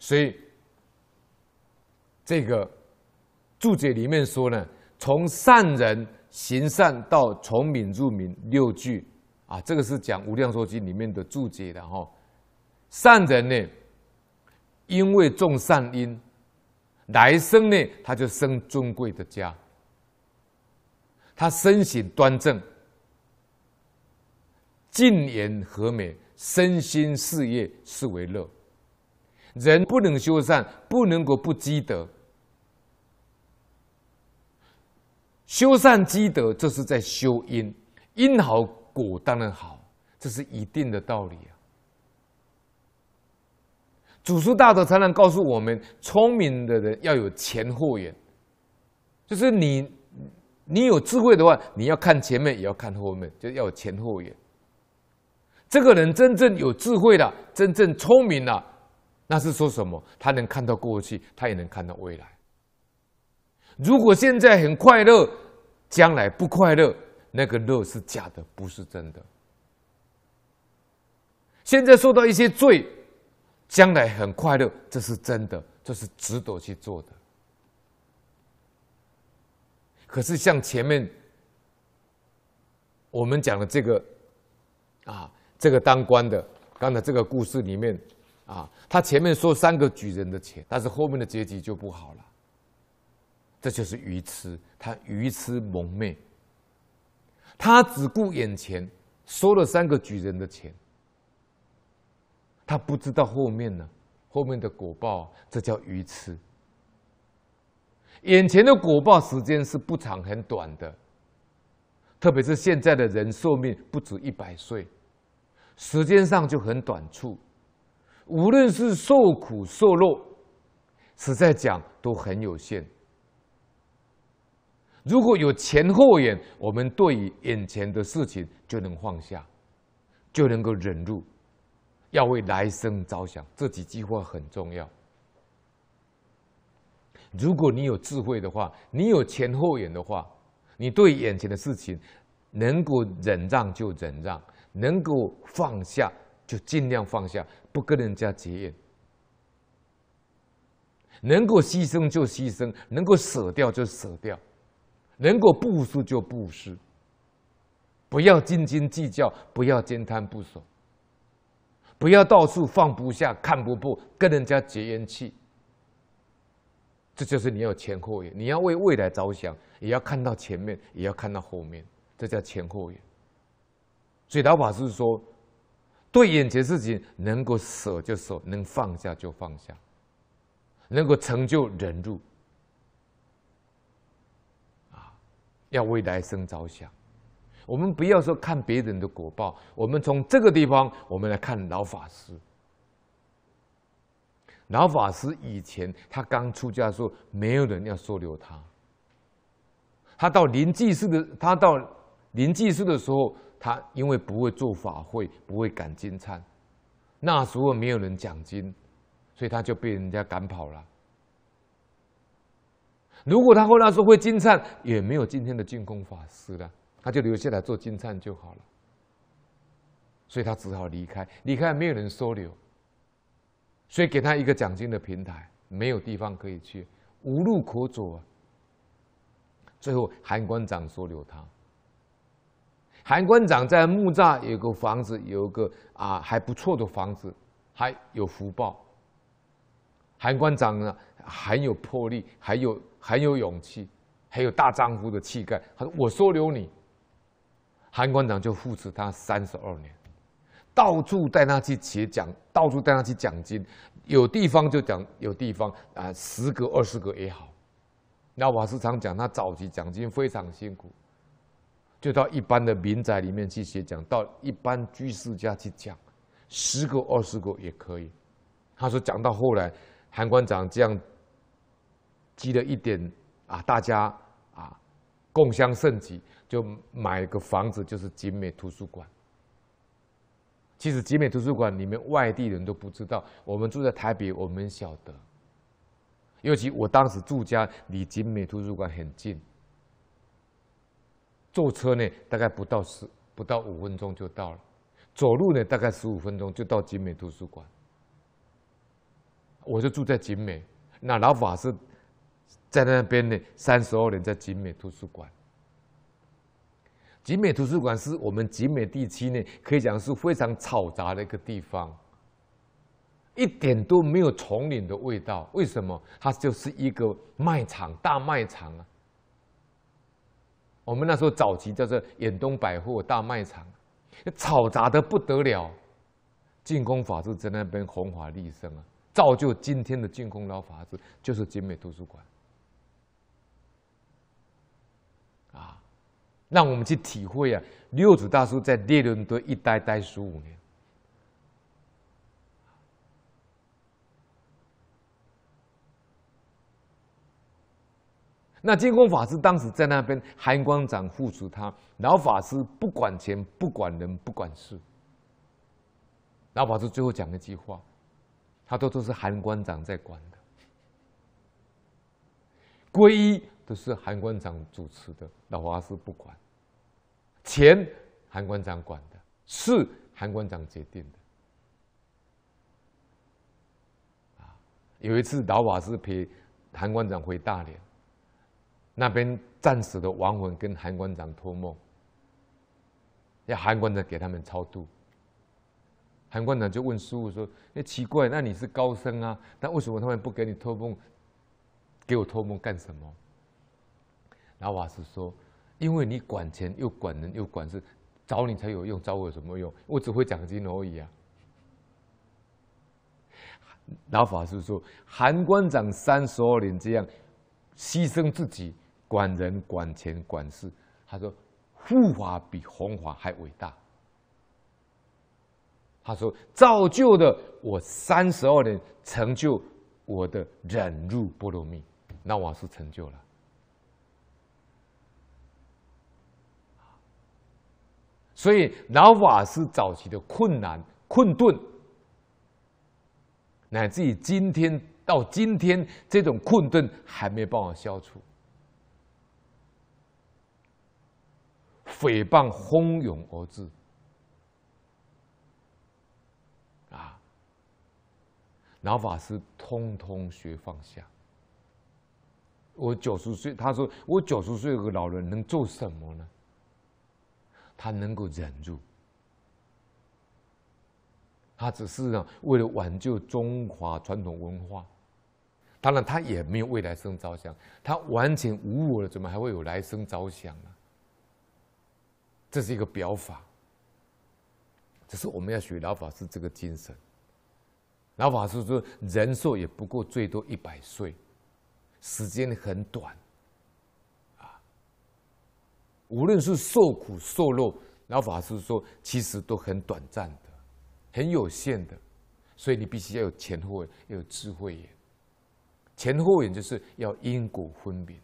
所以，这个注解里面说呢，从善人行善到从名入名六句啊，这个是讲《无量寿经》里面的注解的哈。善人呢，因为种善因，来生呢他就生尊贵的家，他身形端正，静言和美，身心事业是为乐。人不能修善，不能够不积德。修善积德，这是在修因，因好果当然好，这是一定的道理啊。祖师大德常常告诉我们：聪明的人要有前后眼，就是你，你有智慧的话，你要看前面，也要看后面，就要有前后眼。这个人真正有智慧的，真正聪明的。那是说什么？他能看到过去，他也能看到未来。如果现在很快乐，将来不快乐，那个乐是假的，不是真的。现在受到一些罪，将来很快乐，这是真的，这是值得去做的。可是像前面我们讲的这个啊，这个当官的刚才这个故事里面。啊，他前面收三个举人的钱，但是后面的结局就不好了。这就是愚痴，他愚痴蒙昧，他只顾眼前，收了三个举人的钱，他不知道后面呢，后面的果报，这叫愚痴。眼前的果报时间是不长，很短的，特别是现在的人寿命不止一百岁，时间上就很短促。无论是受苦受乐，实在讲都很有限。如果有前后眼，我们对于眼前的事情就能放下，就能够忍辱，要为来生着想。这几句话很重要。如果你有智慧的话，你有前后眼的话，你对眼前的事情能够忍让就忍让，能够放下。就尽量放下，不跟人家结怨。能够牺牲就牺牲，能够舍掉就舍掉，能够布施就布施。不要斤斤计较，不要兼贪不守，不要到处放不下、看不破，跟人家结怨气。这就是你要前后眼，你要为未来着想，也要看到前面，也要看到后面，这叫前后眼。所以老法师说。对眼前事情，能够舍就舍，能放下就放下，能够成就忍辱啊，要为来生着想。我们不要说看别人的果报，我们从这个地方，我们来看老法师。老法师以前他刚出家的时候，没有人要收留他。他到临济寺的，他到临济寺的时候。他因为不会做法会，不会赶金忏，那时候没有人讲经，所以他就被人家赶跑了。如果他后来说会金忏，也没有今天的净空法师了，他就留下来做金忏就好了。所以他只好离开，离开没有人收留，所以给他一个讲经的平台，没有地方可以去，无路可走啊。最后韩馆长收留他。韩馆长在木栅有个房子，有个啊还不错的房子，还有福报。韩馆长呢很有魄力，还有很有勇气，还有大丈夫的气概。他说：“我收留你，韩馆长就扶持他三十二年，到处带他去结讲，到处带他去讲经，有地方就讲，有地方啊，十个二十个也好。那我是常讲，他早期讲经非常辛苦。就到一般的民宅里面去写讲，到一般居士家去讲，十个二十个也可以。他说讲到后来，韩馆长这样积了一点啊，大家啊共襄盛举，就买个房子，就是集美图书馆。其实集美图书馆里面外地人都不知道，我们住在台北，我们晓得。尤其我当时住家离集美图书馆很近。坐车呢，大概不到十不到五分钟就到了；走路呢，大概十五分钟就到景美图书馆。我就住在景美，那老法师在那边呢，三十二年在景美图书馆。景美图书馆是我们景美地区呢，可以讲是非常嘈杂的一个地方，一点都没有丛林的味道。为什么？它就是一个卖场，大卖场啊。我们那时候早期叫做远东百货大卖场，吵杂的不得了。净空法师在那边弘法利生啊，造就今天的净空老法师就是精美图书馆啊，让我们去体会啊，六祖大师在列伦敦一待待十五年。那金光法师当时在那边，韩馆长护持他老法师不管钱，不管人，不管事。老法师最后讲一句话，他都都是韩馆长在管的，皈依都是韩馆长主持的，老法师不管。钱，韩馆长管的，事韩馆长决定的。啊，有一次老法师陪韩馆长回大连。那边战死的亡魂跟韩馆长托梦，要韩馆长给他们超度。韩馆长就问师傅说：“哎，奇怪，那你是高僧啊，但为什么他们不给你托梦，给我托梦干什么？”老法师说：“因为你管钱又管人又管事，找你才有用，找我有什么用？我只会讲经而已啊。”老法师说：“韩馆长三十二年这样牺牲自己。”管人管钱管事，他说护法比弘法还伟大。他说造就的我三十二年成就我的忍辱波罗蜜，那我是成就了。所以老法师早期的困难困顿，乃至于今天到今天这种困顿，还没办法消除。诽谤蜂涌而至，啊！老法师通通学放下。我九十岁，他说我九十岁个老人能做什么呢？他能够忍住，他只是呢为了挽救中华传统文化。当然，他也没有为来生着想，他完全无我了，怎么还会有来生着想呢？这是一个表法，这是我们要学老法师这个精神。老法师说，人寿也不过最多一百岁，时间很短，啊，无论是受苦受乐，老法师说，其实都很短暂的，很有限的，所以你必须要有前后眼，要有智慧眼，前后眼就是要因果分明。